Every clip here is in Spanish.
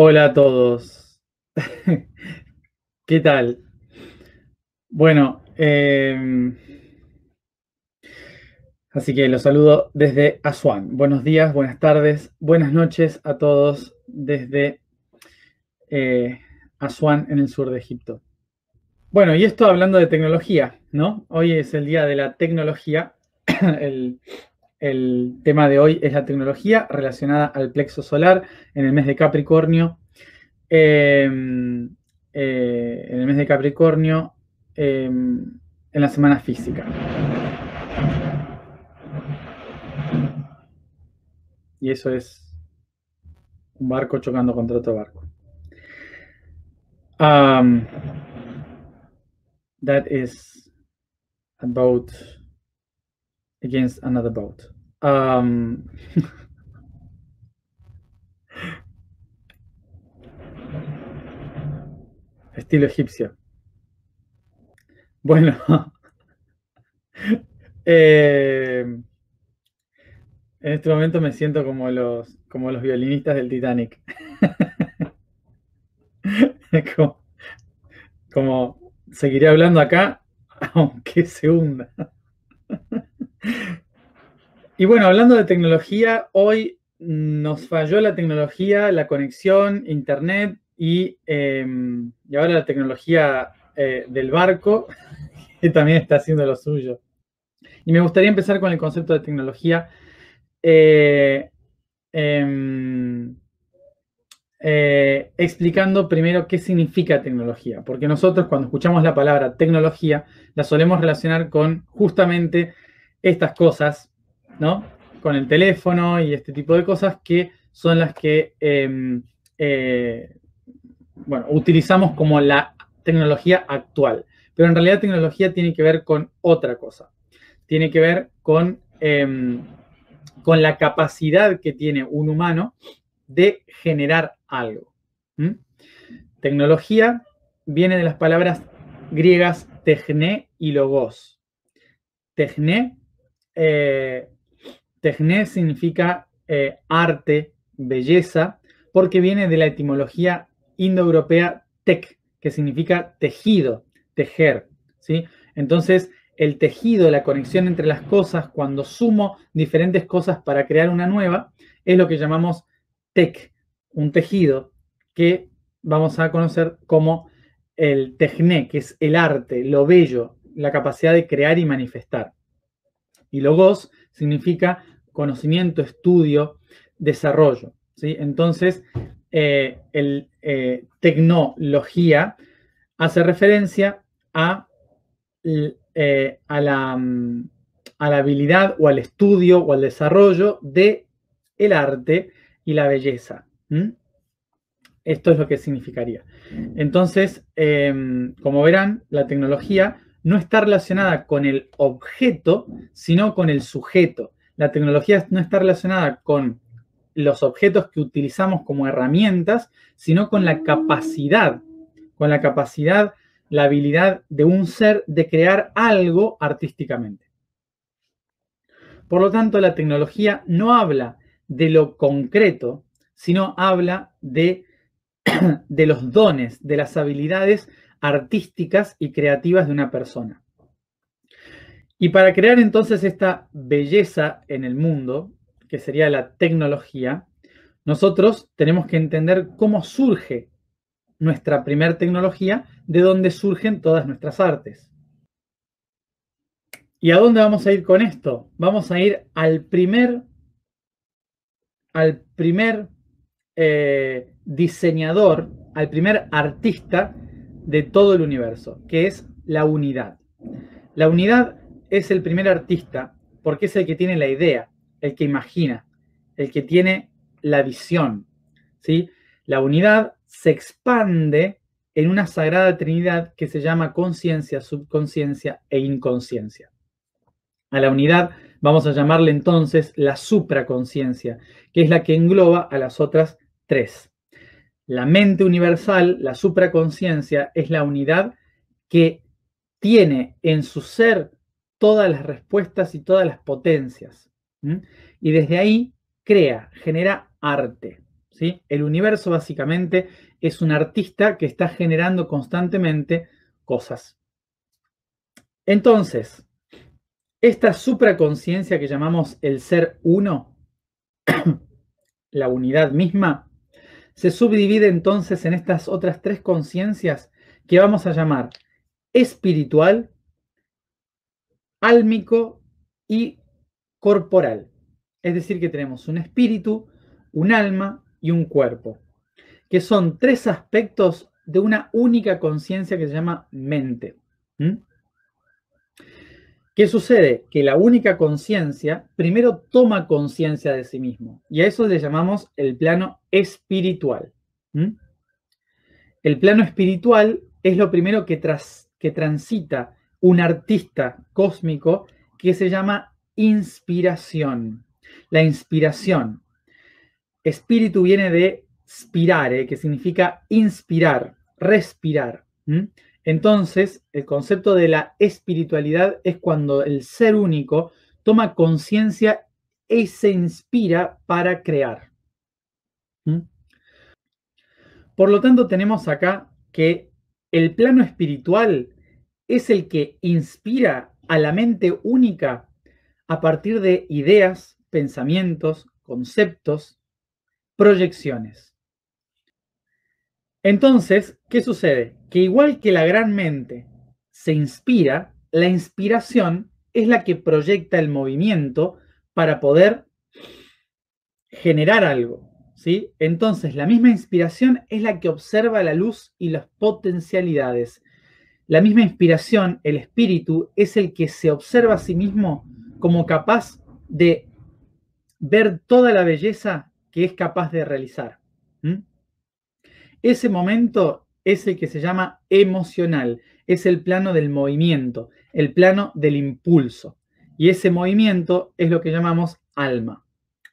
Hola a todos. ¿Qué tal? Bueno, em, así que los saludo desde Asuán. Buenos días, buenas tardes, buenas noches a todos desde eh, Asuán en el sur de Egipto. Bueno, y esto hablando de tecnología, ¿no? Hoy es el día de la tecnología, el el tema de hoy es la tecnología relacionada al plexo solar en el mes de Capricornio. Em, eh, en el mes de Capricornio, em, en la semana física. Y eso es un barco chocando contra otro barco. Um, that is about against another boat. Um, estilo egipcio. Bueno, eh, en este momento me siento como los, como los violinistas del Titanic. como seguiré hablando acá, aunque se hunda. Y bueno, hablando de tecnología, hoy nos falló la tecnología, la conexión, internet y, em, ahora la tecnología eh, del barco, que también está haciendo lo suyo. Y me gustaría empezar con el concepto de tecnología. Eh, em, eh, explicando primero qué significa tecnología, porque nosotros cuando escuchamos la palabra tecnología la solemos relacionar con justamente estas cosas ¿no? Con el teléfono y este tipo de cosas que son las que em, eh, bueno, utilizamos como la tecnología actual. Pero en realidad tecnología tiene que ver con otra cosa. Tiene que ver con, em, con la capacidad que tiene un humano de generar algo. Tecnología viene de las palabras griegas techné y logos. Techne eh, Techné significa eh, arte, belleza, porque viene de la etimología indoeuropea tech, que significa tejido, tejer. ¿sí? Entonces, el tejido, la conexión entre las cosas, cuando sumo diferentes cosas para crear una nueva, es lo que llamamos tech, un tejido que vamos a conocer como el techné, que es el arte, lo bello, la capacidad de crear y manifestar. Y logos significa conocimiento, estudio, desarrollo. ¿sí? Entonces, eh, el eh, tecnología hace referencia a, eh, mm, a, la, habilidad o al estudio o al desarrollo de el arte y la belleza. Esto es lo que significaría. Entonces, em, como verán, la tecnología no está relacionada con el objeto, sino con el sujeto. La tecnología no está relacionada con los objetos que utilizamos como herramientas, sino con la capacidad, con la capacidad, la habilidad de un ser de crear algo artísticamente. Por lo tanto, la tecnología no habla de lo concreto, sino habla de, de los dones, de las habilidades artísticas y creativas de una persona. Y para crear entonces esta belleza en el mundo, que sería la tecnología, nosotros tenemos que entender cómo surge nuestra primer tecnología, de dónde surgen todas nuestras artes. ¿Y a dónde vamos a ir con esto? Vamos a ir al primer, al primer eh, diseñador, al primer artista de todo el universo, que es la unidad. La unidad es el primer artista porque es el que tiene la idea, el que imagina, el que tiene la visión. ¿sí? La unidad se expande en una sagrada trinidad que se llama conciencia, subconciencia e inconsciencia. A la unidad vamos a llamarle entonces la supraconciencia, que es la que engloba a las otras tres. La mente universal, la supraconciencia, es la unidad que tiene en su ser todas las respuestas y todas las potencias. Y desde ahí crea, genera arte. El universo básicamente es un artista que está generando constantemente cosas. Entonces, esta supraconciencia que llamamos el ser uno, la unidad misma, se subdivide entonces en estas otras tres conciencias que vamos a llamar espiritual, álmico y corporal. Es decir, que tenemos un espíritu, un alma y un cuerpo, que son tres aspectos de una única conciencia que se llama mente. ¿Qué sucede? Que la única conciencia primero toma conciencia de sí mismo. Y a eso le llamamos el plano espiritual. El plano espiritual es lo primero que, tras, que transita un artista cósmico que se llama inspiración. La inspiración. Espíritu viene de spirare, que significa inspirar, respirar. Entonces, el concepto de la espiritualidad es cuando el ser único toma conciencia y se inspira para crear. ¿Mm? Por lo tanto, tenemos acá que el plano espiritual es el que inspira a la mente única a partir de ideas, pensamientos, conceptos, proyecciones. Entonces, ¿qué sucede? Que igual que la gran mente se inspira, la inspiración es la que proyecta el movimiento para poder generar algo, ¿sí? Entonces, la misma inspiración es la que observa la luz y las potencialidades. La misma inspiración, el espíritu, es el que se observa a sí mismo como capaz de ver toda la belleza que es capaz de realizar. Ese momento es el que se llama emocional, es el plano del movimiento, el plano del impulso. Y ese movimiento es lo que llamamos alma.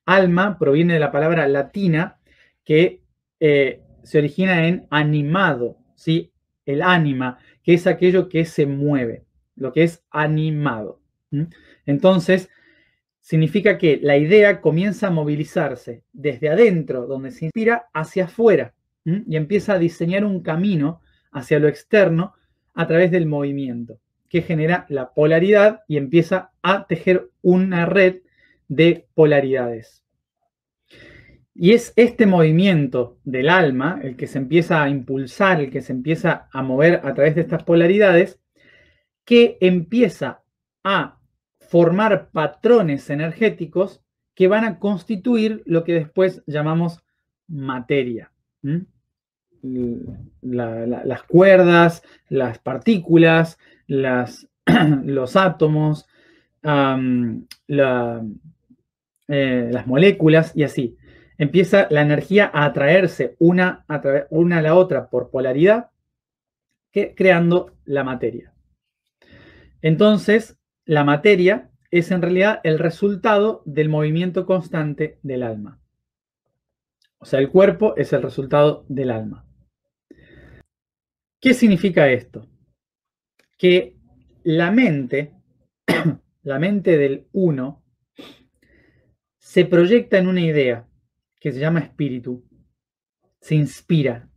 Alma proviene de la palabra latina que eh, se origina en animado, ¿sí? El ánima, que es aquello que se mueve, lo que es animado. Entonces, significa que la idea comienza a movilizarse desde adentro, donde se inspira, hacia afuera, y empieza a diseñar un camino hacia lo externo a través del movimiento, que genera la polaridad y empieza a tejer una red de polaridades. Y es este movimiento del alma, el que se empieza a impulsar, el que se empieza a mover a través de estas polaridades, que empieza a formar patrones energéticos que van a constituir lo que después llamamos materia las cuerdas, las partículas, los átomos, eh, las moléculas y así. Empieza la energía a atraerse una a, una la otra por polaridad, creando la materia. Entonces, la materia es en realidad el resultado del movimiento constante del alma. O sea, el cuerpo es el resultado del alma. ¿Qué significa esto? Que la mente, la mente del uno, se proyecta en una idea que se llama espíritu, se inspira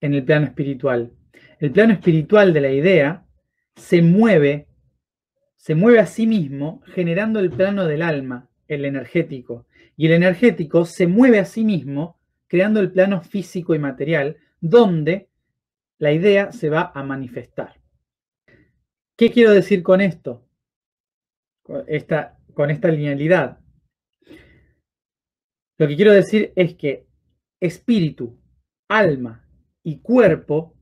en el plano espiritual. El plano espiritual de la idea se mueve, se mueve a sí mismo generando el plano del alma, el energético. Y el energético se mueve a sí mismo creando el plano físico y material, donde la idea se va a manifestar. ¿Qué quiero decir con esto? Con esta, linealidad. Lo que quiero decir es que espíritu, alma y cuerpo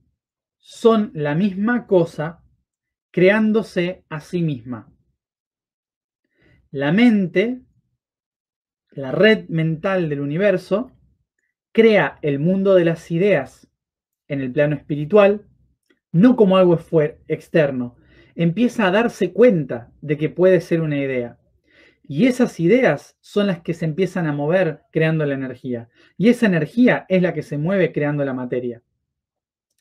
son la misma cosa creándose a sí misma. La mente, la red mental del universo, crea el mundo de las ideas en el plano espiritual, no como algo externo. Empieza a darse cuenta de que puede ser una idea. Y esas ideas son las que se empiezan a mover creando la energía. Y esa energía es la que se mueve creando la materia.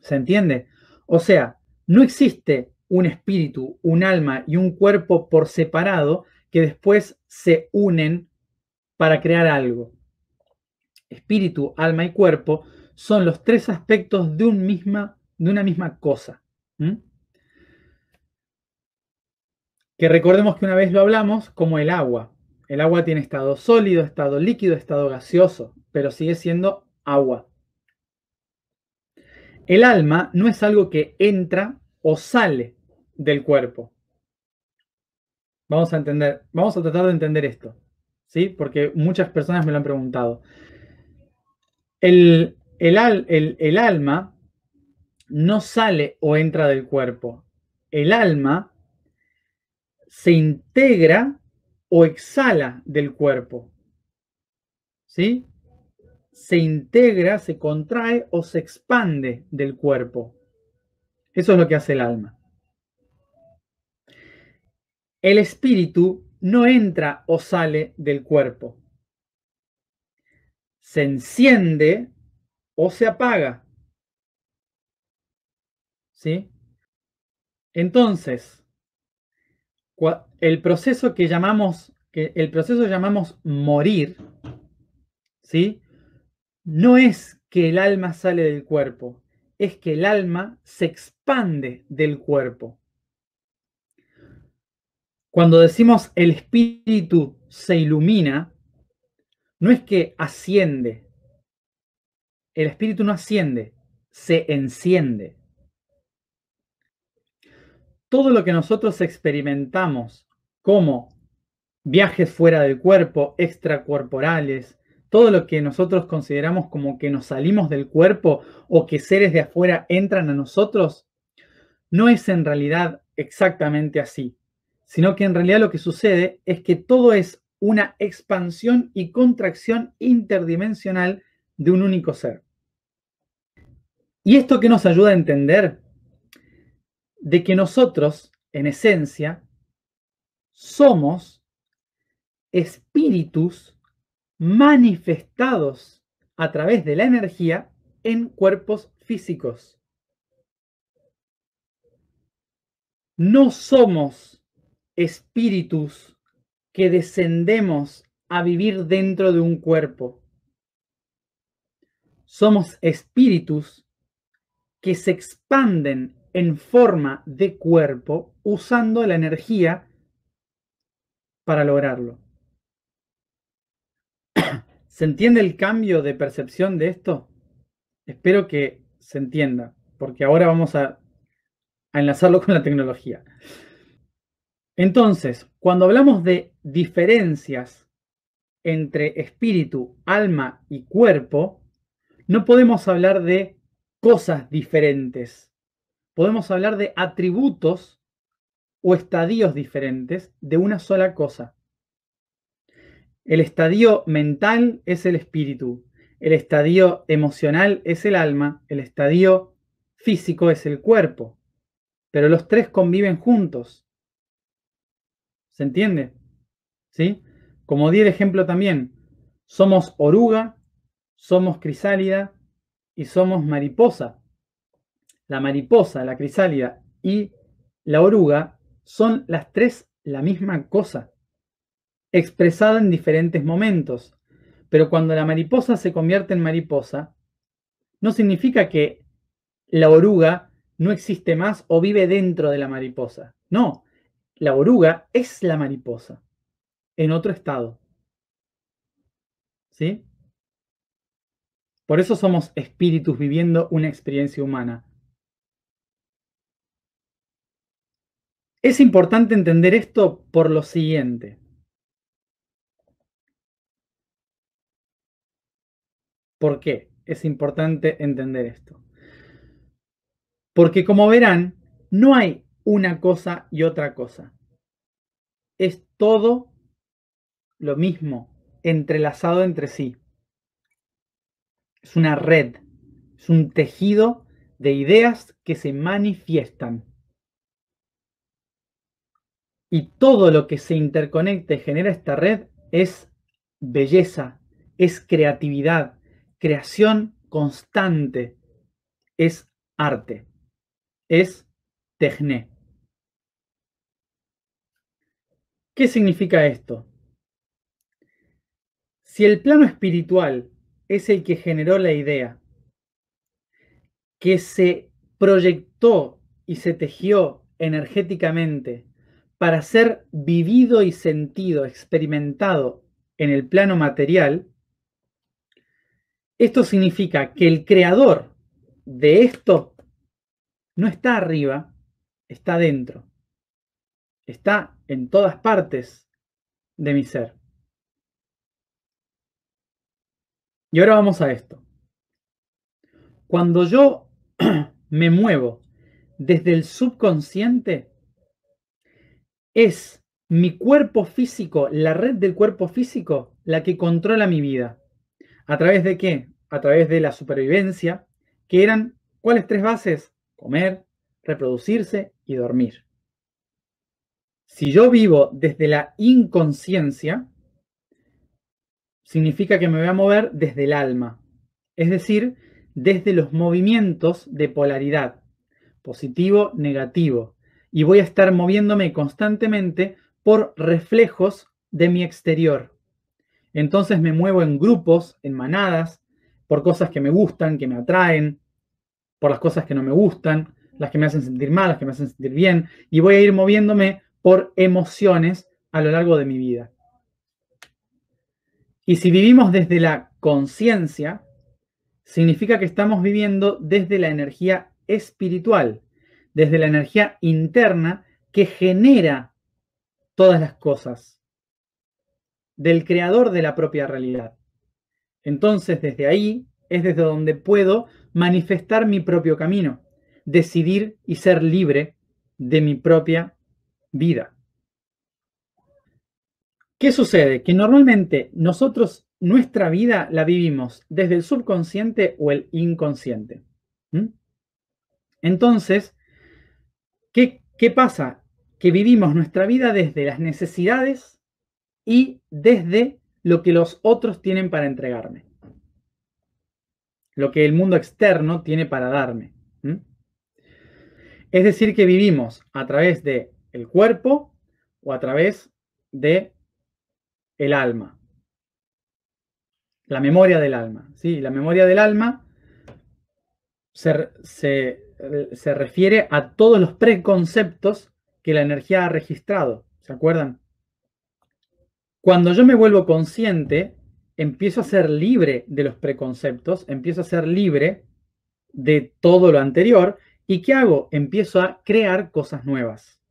¿Se entiende? O sea, no existe un espíritu, un alma y un cuerpo por separado que después se unen para crear algo. Espíritu, alma y cuerpo son los tres aspectos de, una misma cosa. Que recordemos que una vez lo hablamos como el agua. El agua tiene estado sólido, estado líquido, estado gaseoso, pero sigue siendo agua. El alma no es algo que entra o sale del cuerpo. Vamos a entender, vamos a tratar de entender esto, ¿sí? Porque muchas personas me lo han preguntado. El, el, alma no sale o entra del cuerpo. El alma se integra o exhala del cuerpo. ¿Sí? Se integra, se contrae o se expande del cuerpo. Eso es lo que hace el alma. El espíritu no entra o sale del cuerpo. Se enciende o se apaga. Entonces, el proceso que llamamos, que el proceso llamamos morir, ¿sí? No es que el alma sale del cuerpo, es que el alma se expande del cuerpo. Cuando decimos el espíritu se ilumina, no es que asciende, el espíritu no asciende, se enciende. Todo lo que nosotros experimentamos como viajes fuera del cuerpo, extracorporales, todo lo que nosotros consideramos como que nos salimos del cuerpo o que seres de afuera entran a nosotros, no es en realidad exactamente así, sino que en realidad lo que sucede es que todo es una expansión y contracción interdimensional de un único ser. ¿Y esto que nos ayuda a entender? De que nosotros, en esencia, somos espíritus manifestados a través de la energía en cuerpos físicos. No somos espíritus que descendemos a vivir dentro de un cuerpo. Somos espíritus que se expanden en forma de cuerpo usando la energía para lograrlo. ¿Se entiende el cambio de percepción de esto? Espero que se entienda, porque ahora vamos a, enlazarlo con la tecnología. Entonces, cuando hablamos de diferencias entre espíritu, alma y cuerpo, no podemos hablar de cosas diferentes. Podemos hablar de atributos o estadios diferentes de una sola cosa. El estadio mental es el espíritu, el estadio emocional es el alma, el estadio físico es el cuerpo, pero los tres conviven juntos. ¿Se entiende? ¿Sí? Como di el ejemplo también, somos oruga, somos crisálida y somos mariposa. La mariposa, la crisálida y la oruga son las tres la misma cosa, expresada en diferentes momentos. Pero cuando la mariposa se convierte en mariposa, no significa que la oruga no existe más o vive dentro de la mariposa. No, la oruga es la mariposa, en otro estado. ¿Sí? Por eso somos espíritus viviendo una experiencia humana. Es importante entender esto por lo siguiente. ¿Por qué es importante entender esto? Porque como verán, no hay una cosa y otra cosa. Es todo lo mismo, entrelazado entre sí es una red, es un tejido de ideas que se manifiestan. Y todo lo que se interconecta y genera esta red es belleza, es creatividad, creación constante, es arte, es techné. ¿Qué significa esto? Si el plano espiritual es el que generó la idea, que se proyectó y se tejió energéticamente para ser vivido y sentido, experimentado en el plano material, esto significa que el creador de esto no está arriba, está dentro, está en todas partes de mi ser. Y ahora vamos a esto. Cuando yo me muevo desde el subconsciente, es mi cuerpo físico, la red del cuerpo físico, la que controla mi vida. ¿A través de qué? A través de la supervivencia, que eran, ¿cuáles tres bases? Comer, reproducirse y dormir. Si yo vivo desde la inconsciencia, significa que me voy a mover desde el alma, es decir, desde los movimientos de polaridad, positivo, negativo, y voy a estar moviéndome constantemente por reflejos de mi exterior. Entonces me muevo en grupos, en manadas, por cosas que me gustan, que me atraen, por las cosas que no me gustan, las que me hacen sentir mal, las que me hacen sentir bien, y voy a ir moviéndome por emociones a lo largo de mi vida. Y si vivimos desde la conciencia, significa que estamos viviendo desde la energía espiritual, desde la energía interna que genera todas las cosas, del creador de la propia realidad. Entonces, desde ahí es desde donde puedo manifestar mi propio camino, decidir y ser libre de mi propia vida. ¿Qué sucede? Que normalmente nosotros nuestra vida la vivimos desde el subconsciente o el inconsciente. Entonces, ¿qué, ¿qué pasa? Que vivimos nuestra vida desde las necesidades y desde lo que los otros tienen para entregarme. Lo que el mundo externo tiene para darme. Es decir, que vivimos a través del el cuerpo o a través de el alma. La memoria del alma. ¿sí? La memoria del alma se, se, eh, se refiere a todos los preconceptos que la energía ha registrado. ¿Se acuerdan? Cuando yo me vuelvo consciente, empiezo a ser libre de los preconceptos, empiezo a ser libre de todo lo anterior. ¿Y qué hago? Empiezo a crear cosas nuevas.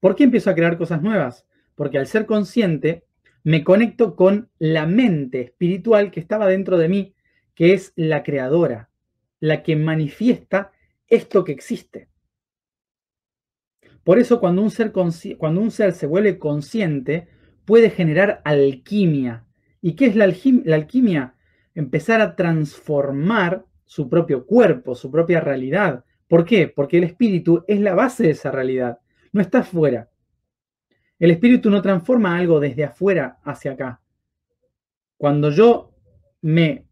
¿Por qué empiezo a crear cosas nuevas? Porque al ser consciente, me conecto con la mente espiritual que estaba dentro de mí, que es la creadora, la que manifiesta esto que existe. Por eso cuando un ser, cuando un ser se vuelve consciente, puede generar alquimia. ¿Y qué es la, la alquimia? Empezar a transformar su propio cuerpo, su propia realidad. ¿Por qué? Porque el espíritu es la base de esa realidad, no está fuera. El espíritu no transforma algo desde afuera hacia acá. Cuando yo me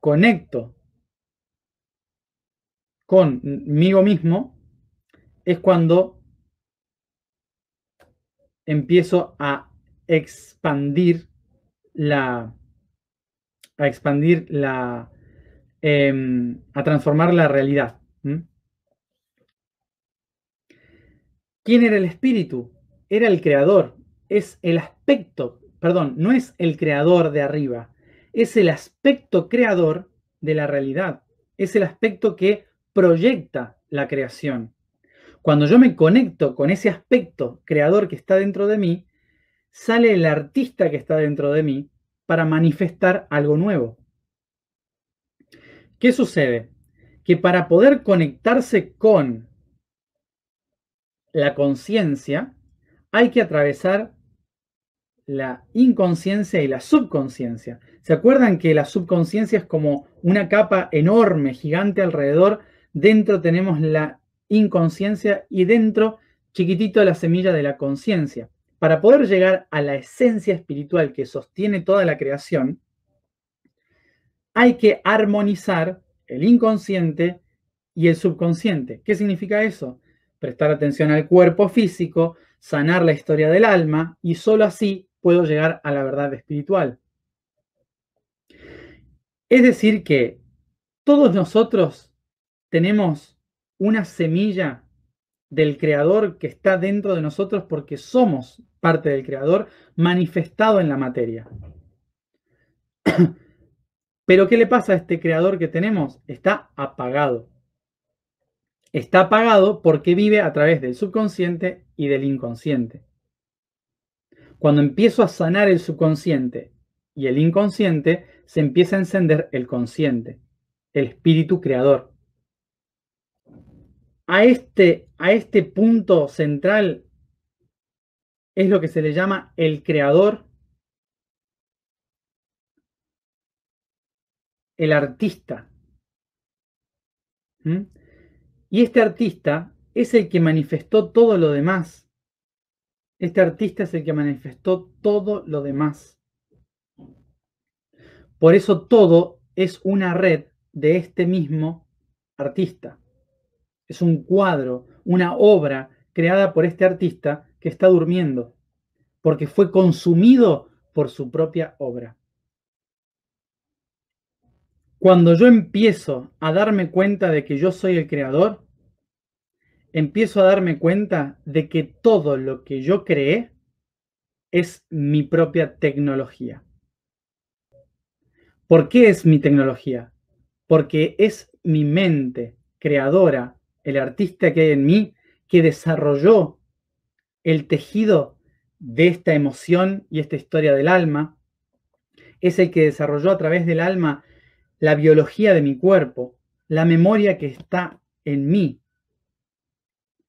conecto conmigo mismo, es cuando empiezo a expandir la. a expandir la. Em, a transformar la realidad. ¿Quién era el espíritu? era el creador, es el aspecto, perdón, no es el creador de arriba, es el aspecto creador de la realidad, es el aspecto que proyecta la creación. Cuando yo me conecto con ese aspecto creador que está dentro de mí, sale el artista que está dentro de mí para manifestar algo nuevo. ¿Qué sucede? Que para poder conectarse con la conciencia, hay que atravesar la inconsciencia y la subconsciencia. ¿Se acuerdan que la subconsciencia es como una capa enorme, gigante alrededor? Dentro tenemos la inconsciencia y dentro chiquitito la semilla de la conciencia. Para poder llegar a la esencia espiritual que sostiene toda la creación, hay que armonizar el inconsciente y el subconsciente. ¿Qué significa eso? Prestar atención al cuerpo físico, sanar la historia del alma y sólo así puedo llegar a la verdad espiritual. Es decir, que todos nosotros tenemos una semilla del Creador que está dentro de nosotros porque somos parte del Creador manifestado en la materia. Pero ¿qué le pasa a este Creador que tenemos? Está apagado. Está apagado porque vive a través del subconsciente y del inconsciente. Cuando empiezo a sanar el subconsciente y el inconsciente, se empieza a encender el consciente, el espíritu creador. A este, a este punto central es lo que se le llama el creador, el artista. ¿Mm? Y este artista es el que manifestó todo lo demás. Este artista es el que manifestó todo lo demás. Por eso todo es una red de este mismo artista. Es un cuadro, una obra creada por este artista que está durmiendo, porque fue consumido por su propia obra. Cuando yo empiezo a darme cuenta de que yo soy el creador, empiezo a darme cuenta de que todo lo que yo creé es mi propia tecnología. ¿Por qué es mi tecnología? Porque es mi mente creadora, el artista que hay en mí, que desarrolló el tejido de esta emoción y esta historia del alma. Es el que desarrolló a través del alma la biología de mi cuerpo, la memoria que está en mí,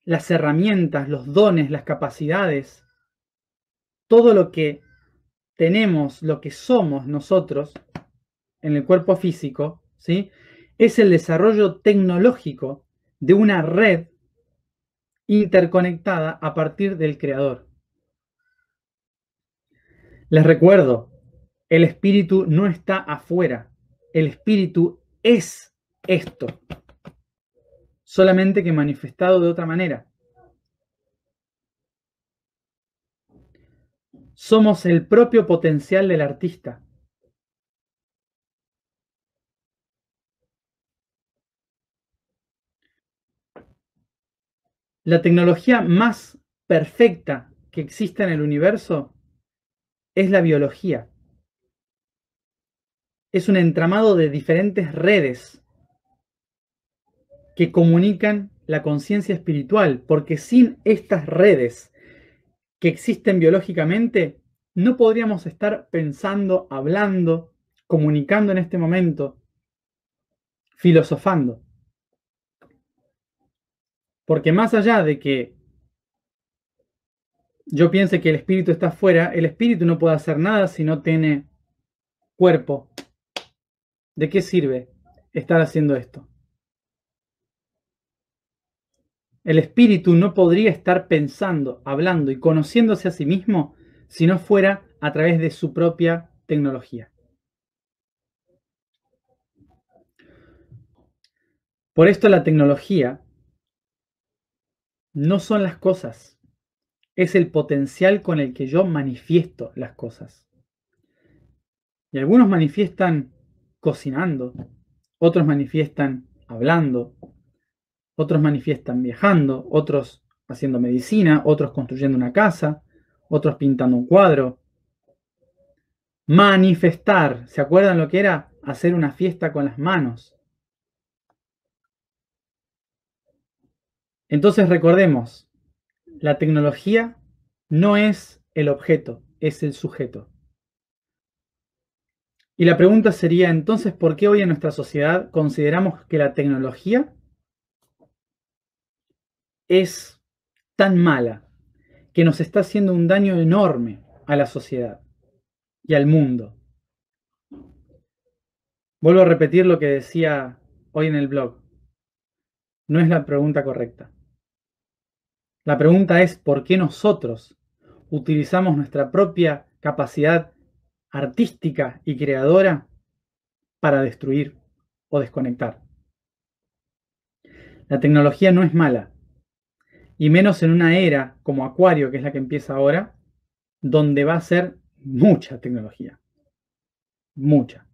las herramientas, los dones, las capacidades, todo lo que tenemos, lo que somos nosotros en el cuerpo físico, ¿sí? es el desarrollo tecnológico de una red interconectada a partir del creador. Les recuerdo, el espíritu no está afuera, el espíritu es esto solamente que manifestado de otra manera. Somos el propio potencial del artista. La tecnología más perfecta que existe en el universo es la biología. Es un entramado de diferentes redes que comunican la conciencia espiritual, porque sin estas redes que existen biológicamente, no podríamos estar pensando, hablando, comunicando en este momento, filosofando. Porque más allá de que yo piense que el espíritu está afuera, el espíritu no puede hacer nada si no tiene cuerpo. ¿De qué sirve estar haciendo esto? El espíritu no podría estar pensando, hablando y conociéndose a sí mismo si no fuera a través de su propia tecnología. Por esto la tecnología no son las cosas, es el potencial con el que yo manifiesto las cosas. Y algunos manifiestan cocinando, otros manifiestan hablando, otros manifiestan viajando, otros haciendo medicina, otros construyendo una casa, otros pintando un cuadro. Manifestar, ¿se acuerdan lo que era? Hacer una fiesta con las manos. Entonces recordemos, la tecnología no es el objeto, es el sujeto. Y la pregunta sería entonces, ¿por qué hoy en nuestra sociedad consideramos que la tecnología es tan mala que nos está haciendo un daño enorme a la sociedad y al mundo. Vuelvo a repetir lo que decía hoy en el blog. No es la pregunta correcta. La pregunta es por qué nosotros utilizamos nuestra propia capacidad artística y creadora para destruir o desconectar. La tecnología no es mala, y menos en una era como Acuario, que es la que empieza ahora, donde va a ser mucha tecnología. Mucha.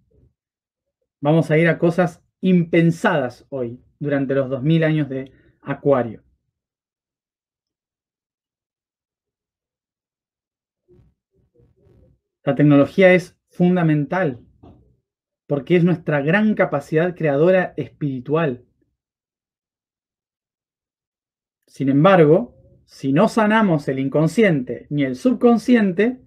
Vamos a ir a cosas impensadas hoy, durante los 2000 años de Acuario. La tecnología es fundamental porque es nuestra gran capacidad creadora espiritual. Sin embargo, si no sanamos el inconsciente ni el subconsciente,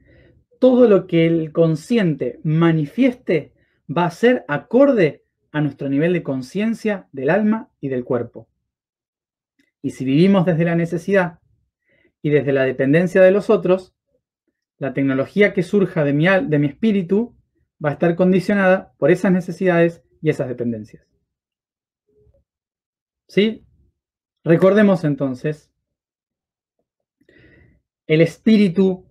todo lo que el consciente manifieste va a ser acorde a nuestro nivel de conciencia del alma y del cuerpo. Y si vivimos desde la necesidad y desde la dependencia de los otros, la tecnología que surja de mi, de mi espíritu va a estar condicionada por esas necesidades y esas dependencias. ¿Sí? Recordemos entonces, el espíritu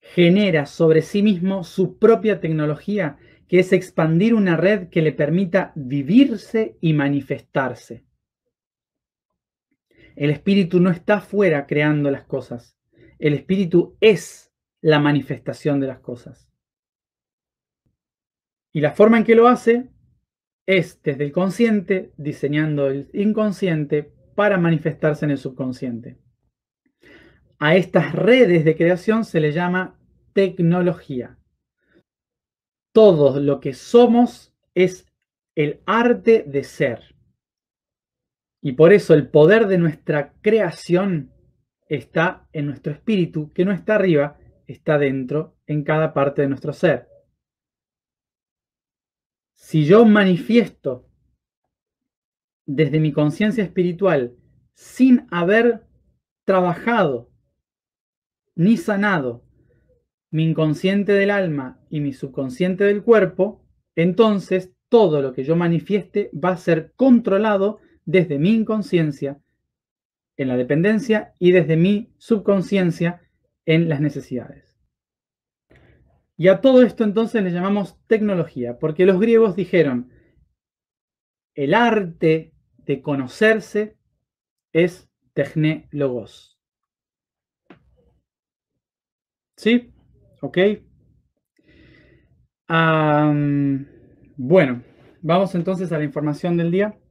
genera sobre sí mismo su propia tecnología, que es expandir una red que le permita vivirse y manifestarse. El espíritu no está fuera creando las cosas. El espíritu es la manifestación de las cosas. Y la forma en que lo hace es desde el consciente, diseñando el inconsciente para manifestarse en el subconsciente. A estas redes de creación se le llama tecnología. Todo lo que somos es el arte de ser. Y por eso el poder de nuestra creación está en nuestro espíritu, que no está arriba, está dentro, en cada parte de nuestro ser. Si yo manifiesto desde mi conciencia espiritual sin haber trabajado ni sanado mi inconsciente del alma y mi subconsciente del cuerpo, entonces todo lo que yo manifieste va a ser controlado desde mi inconsciencia en la dependencia y desde mi subconsciencia en las necesidades. Y a todo esto entonces le llamamos tecnología, porque los griegos dijeron, el arte de conocerse es techne logos. ¿Sí? ¿Ok? bueno, vamos entonces a la información del día.